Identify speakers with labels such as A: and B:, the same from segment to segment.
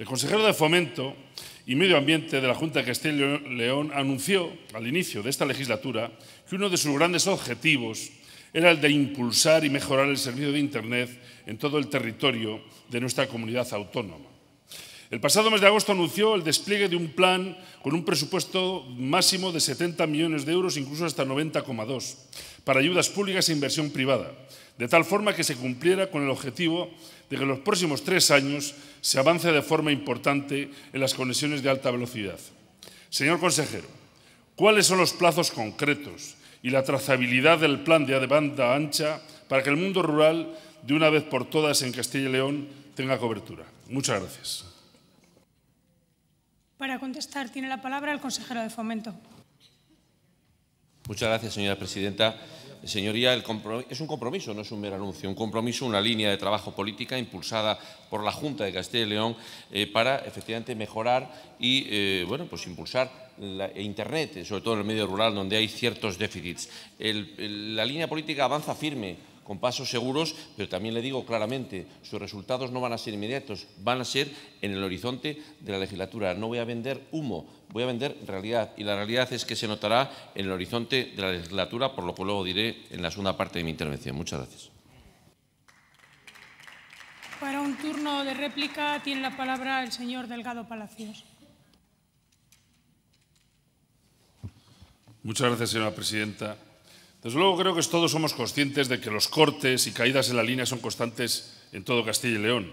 A: El consejero de Fomento y Medio Ambiente de la Junta de Castilla y León anunció al inicio de esta legislatura que uno de sus grandes objetivos era el de impulsar y mejorar el servicio de Internet en todo el territorio de nuestra comunidad autónoma. El pasado mes de agosto anunció el despliegue de un plan con un presupuesto máximo de 70 millones de euros, incluso hasta 90,2, para ayudas públicas e inversión privada, de tal forma que se cumpliera con el objetivo de que en los próximos tres años se avance de forma importante en las conexiones de alta velocidad. Señor consejero, ¿cuáles son los plazos concretos y la trazabilidad del plan de banda ancha para que el mundo rural, de una vez por todas en Castilla y León, tenga cobertura? Muchas gracias. Para contestar, tiene la palabra el consejero de Fomento.
B: Muchas gracias, señora presidenta. Señoría, es un compromiso, no es un mero anuncio, un compromiso, una línea de trabajo política impulsada por la Junta de Castilla y León eh, para efectivamente mejorar y eh, bueno, pues impulsar la e Internet, sobre todo en el medio rural, donde hay ciertos déficits. la línea política avanza firme con pasos seguros, pero también le digo claramente, sus resultados no van a ser inmediatos, van a ser en el horizonte de la legislatura. No voy a vender humo, voy a vender realidad. Y la realidad es que se notará en el horizonte de la legislatura, por lo que luego diré en la segunda parte de mi intervención. Muchas gracias.
A: Para un turno de réplica tiene la palabra el señor Delgado Palacios. Muchas gracias, señora presidenta. Desde luego creo que todos somos conscientes de que los cortes y caídas en la línea son constantes en todo Castilla y León.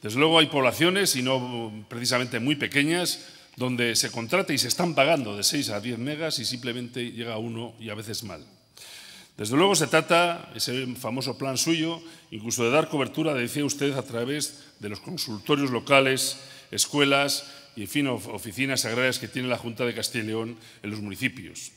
A: Desde luego hay poblaciones, y no precisamente muy pequeñas, donde se contrata y se están pagando de 6 a 10 megas y simplemente llega a uno y a veces mal. Desde luego se trata, ese famoso plan suyo, incluso de dar cobertura, decía usted, a través de los consultorios locales, escuelas y, en fin, oficinas agrarias que tiene la Junta de Castilla y León en los municipios.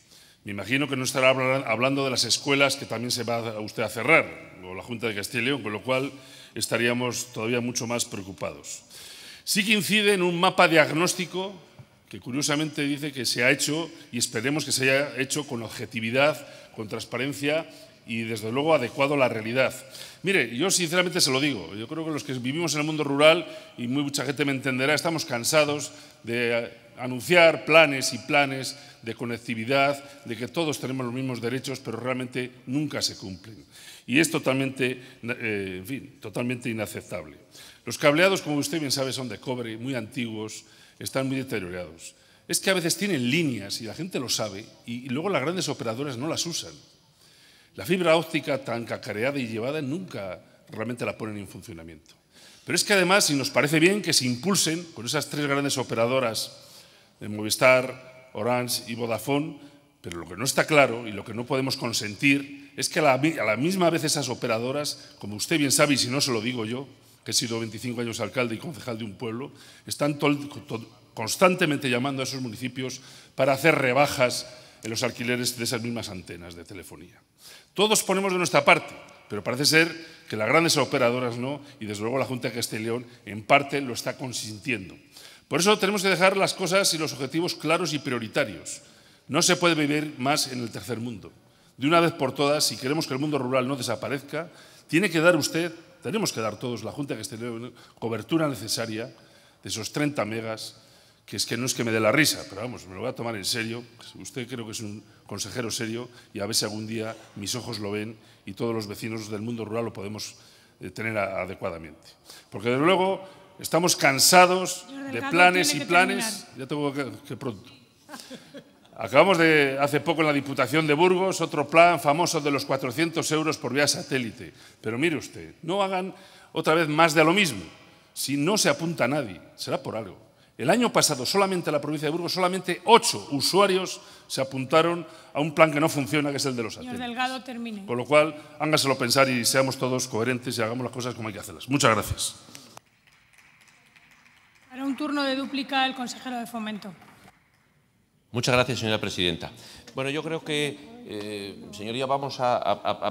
A: Me imagino que no estará hablando de las escuelas que también se va a usted a cerrar, o la Junta de Castilla con lo cual estaríamos todavía mucho más preocupados. Sí que incide en un mapa diagnóstico que curiosamente dice que se ha hecho y esperemos que se haya hecho con objetividad, con transparencia y desde luego adecuado a la realidad. Mire, yo sinceramente se lo digo, yo creo que los que vivimos en el mundo rural, y muy mucha gente me entenderá, estamos cansados de anunciar planes y planes de conectividad, de que todos tenemos los mismos derechos, pero realmente nunca se cumplen. Y es totalmente, eh, en fin, totalmente inaceptable. Los cableados, como usted bien sabe, son de cobre, muy antiguos, están muy deteriorados. Es que a veces tienen líneas y la gente lo sabe y luego las grandes operadoras no las usan. La fibra óptica tan cacareada y llevada nunca realmente la ponen en funcionamiento. Pero es que además, si nos parece bien que se impulsen con esas tres grandes operadoras de Movistar, Orange y Vodafone, pero lo que no está claro y lo que no podemos consentir es que a la, a la misma vez esas operadoras, como usted bien sabe y si no se lo digo yo, que he sido 25 años alcalde y concejal de un pueblo, están constantemente llamando a esos municipios para hacer rebajas en los alquileres de esas mismas antenas de telefonía. Todos ponemos de nuestra parte, pero parece ser que las grandes operadoras no, y desde luego la Junta de Castellón en parte lo está consintiendo. Por eso tenemos que dejar las cosas y los objetivos claros y prioritarios. No se puede vivir más en el tercer mundo. De una vez por todas, si queremos que el mundo rural no desaparezca, tiene que dar usted, tenemos que dar todos, la Junta que esté cobertura necesaria de esos 30 megas, que es que no es que me dé la risa, pero vamos, me lo voy a tomar en serio. Usted creo que es un consejero serio y a ver si algún día mis ojos lo ven y todos los vecinos del mundo rural lo podemos eh, tener adecuadamente. Porque desde luego Estamos cansados de planes y planes. Ya tengo que, pronto. Acabamos de, hace poco en la Diputación de Burgos, otro plan famoso de los 400 euros por vía satélite. Pero mire usted, no hagan otra vez más de lo mismo. Si no se apunta a nadie, será por algo. El año pasado, solamente en la provincia de Burgos, solamente ocho usuarios se apuntaron a un plan que no funciona, que es el de los satélites. Señor Delgado, termine. Con lo cual, hángaselo pensar y seamos todos coherentes y hagamos las cosas como hay que hacerlas. Muchas gracias un turno de dúplica el consejero de Fomento. Muchas gracias, señora presidenta.
B: Bueno, yo creo que, eh, señoría, vamos a,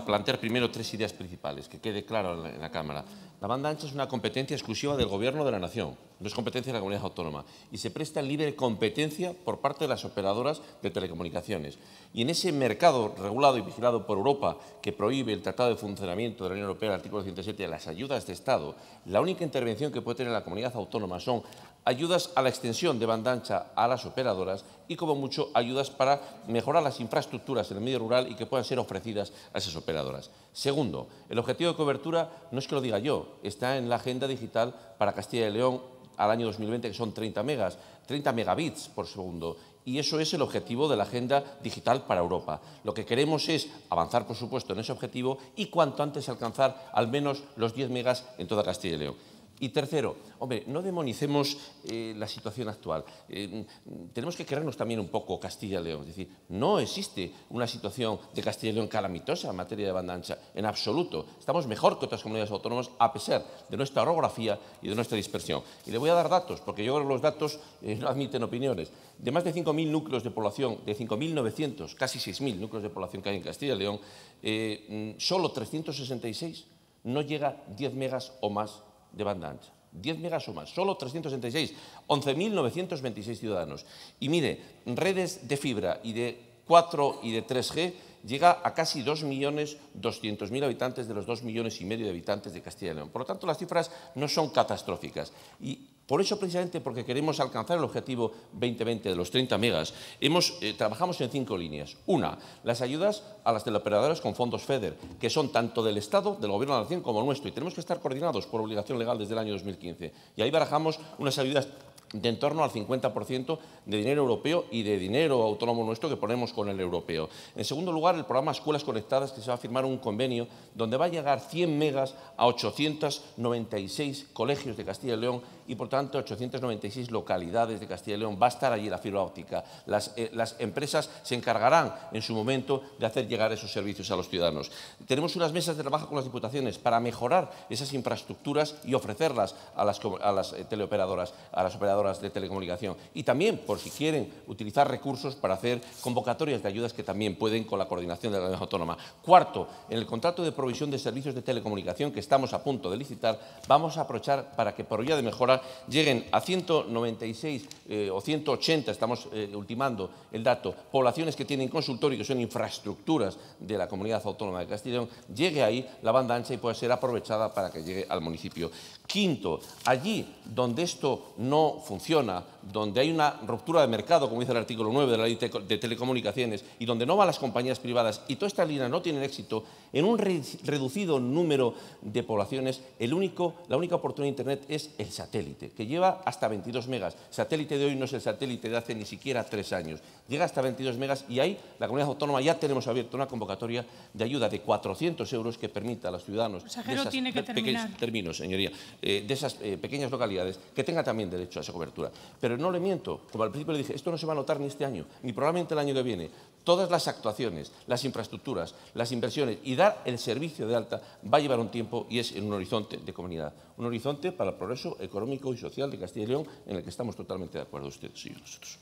B: plantear primero tres ideas principales, que quede claro en la Cámara. La banda ancha es una competencia exclusiva del Gobierno de la Nación no es competencia de la comunidad autónoma y se presta libre competencia por parte de las operadoras de telecomunicaciones. Y en ese mercado regulado y vigilado por Europa que prohíbe el Tratado de Funcionamiento de la Unión Europea, el artículo 107, las ayudas de Estado, la única intervención que puede tener la comunidad autónoma son ayudas a la extensión de banda ancha a las operadoras y, como mucho, ayudas para mejorar las infraestructuras en el medio rural y que puedan ser ofrecidas a esas operadoras. Segundo, el objetivo de cobertura no es que lo diga yo, está en la agenda digital para Castilla y León al año 2020, que son 30 megas, 30 megabits por segundo. Y eso es el objetivo de la agenda digital para Europa. Lo que queremos es avanzar, por supuesto, en ese objetivo y cuanto antes alcanzar al menos los 10 megas en toda Castilla y León. Y tercero, hombre, no demonicemos eh, la situación actual. Eh, tenemos que querernos también un poco Castilla y León. Es decir, no existe una situación de Castilla y León calamitosa en materia de banda ancha, en absoluto. Estamos mejor que otras comunidades autónomas a pesar de nuestra orografía y de nuestra dispersión. Y le voy a dar datos, porque yo creo que los datos eh, no admiten opiniones. De más de 5.000 núcleos de población, de 5.900, casi 6.000 núcleos de población que hay en Castilla y León, mm, solo 366 no llega 10 megas o más de banda ancha. 10 megas o más, solo 366, 11.926 ciudadanos. Y mire, redes de fibra y de 4 y de 3G llega a casi 2.200.000 habitantes de los 2.500.000 de habitantes de Castilla y León. Por lo tanto, las cifras no son catastróficas. Y por eso, precisamente porque queremos alcanzar el objetivo 2020 de los 30 megas, eh, trabajamos en cinco líneas. Una, las ayudas a las teleoperadoras con fondos FEDER, que son tanto del Estado, del Gobierno de la Nación como nuestro, y tenemos que estar coordinados por obligación legal desde el año 2015. Y ahí barajamos unas ayudas de en torno al 50% de dinero europeo y de dinero autónomo nuestro que ponemos con el europeo. En segundo lugar, el programa Escuelas Conectadas, que se va a firmar un convenio donde va a llegar 100 megas a 896 colegios de Castilla y León y por tanto 896 localidades de Castilla y León va a estar allí la fibra óptica. Las, eh, las empresas se encargarán en su momento de hacer llegar esos servicios a los ciudadanos. Tenemos unas mesas de trabajo con las diputaciones para mejorar esas infraestructuras y ofrecerlas a las, las eh, teleoperadoras, a las operadoras de telecomunicación. Y también, por si quieren, utilizar recursos para hacer convocatorias de ayudas que también pueden con la coordinación de la Comunidad Autónoma. Cuarto, en el contrato de provisión de servicios de telecomunicación que estamos a punto de licitar, vamos a aprovechar para que por vía de mejorar lleguen a 196 eh, o 180, estamos eh, ultimando el dato, poblaciones que tienen consultorio, que son infraestructuras de la comunidad autónoma de Castellón, llegue ahí la banda ancha y pueda ser aprovechada para que llegue al municipio. Quinto, allí donde esto no funciona, donde hay una ruptura de mercado, como dice el artículo 9 de la ley de telecomunicaciones, y donde no van las compañías privadas y todas estas líneas no tienen éxito, en un reducido número de poblaciones, el único, la única oportunidad de Internet es el satélite que lleva hasta 22 megas. satélite de hoy no es el satélite de hace ni siquiera tres años. Llega hasta 22 megas y ahí la comunidad autónoma ya tenemos abierto una convocatoria de ayuda de 400 euros que permita a los ciudadanos de esas, pequeñas, eh, termino, señoría, de esas pequeñas localidades que tenga también derecho a esa cobertura. Pero no le miento, como al principio le dije, esto no se va a notar ni este año, ni probablemente el año que viene. Todas las actuaciones, las infraestructuras, las inversiones y dar el servicio de alta va a llevar un tiempo y es en un horizonte de comunidad. Un horizonte para el progreso económico y social de Castilla y León, en el que estamos totalmente de acuerdo ustedes y nosotros.